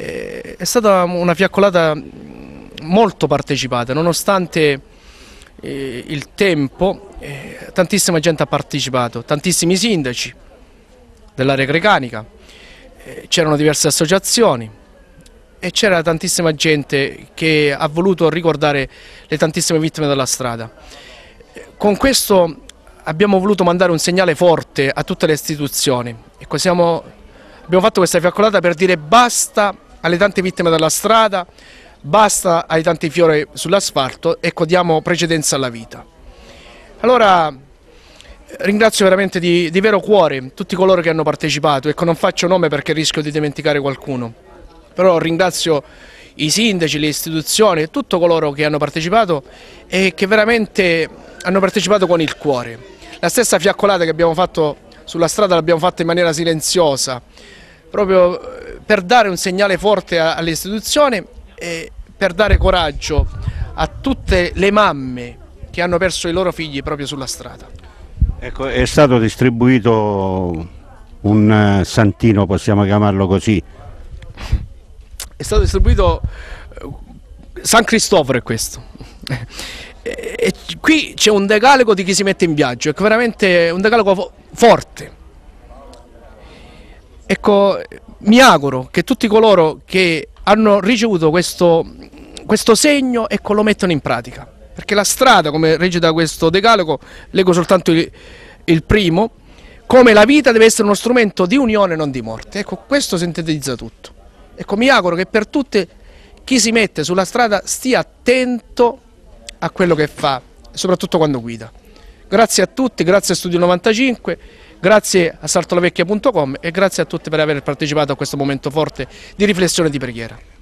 Eh, è stata una fiaccolata molto partecipata, nonostante eh, il tempo eh, tantissima gente ha partecipato, tantissimi sindaci dell'area grecanica, eh, c'erano diverse associazioni e c'era tantissima gente che ha voluto ricordare le tantissime vittime della strada. Con questo abbiamo voluto mandare un segnale forte a tutte le istituzioni. Ecco, siamo, abbiamo fatto questa fiaccolata per dire basta alle tante vittime della strada, basta ai tanti fiori sull'asfalto, ecco diamo precedenza alla vita. Allora ringrazio veramente di, di vero cuore tutti coloro che hanno partecipato, ecco non faccio nome perché rischio di dimenticare qualcuno, però ringrazio i sindaci, le istituzioni tutti coloro che hanno partecipato e che veramente hanno partecipato con il cuore. La stessa fiaccolata che abbiamo fatto sulla strada l'abbiamo fatta in maniera silenziosa, proprio per dare un segnale forte all'istituzione e per dare coraggio a tutte le mamme che hanno perso i loro figli proprio sulla strada. Ecco, è stato distribuito un eh, santino, possiamo chiamarlo così? È stato distribuito eh, San Cristoforo è questo. E qui c'è un decalogo di chi si mette in viaggio, è veramente un decalogo forte Ecco, mi auguro che tutti coloro che hanno ricevuto questo, questo segno ecco, lo mettano in pratica, perché la strada, come recita questo decalogo, leggo soltanto il, il primo, come la vita deve essere uno strumento di unione e non di morte. Ecco, questo sintetizza tutto. Ecco, mi auguro che per tutti chi si mette sulla strada stia attento a quello che fa, soprattutto quando guida. Grazie a tutti, grazie a Studio 95, grazie a saltolavecchia.com e grazie a tutti per aver partecipato a questo momento forte di riflessione e di preghiera.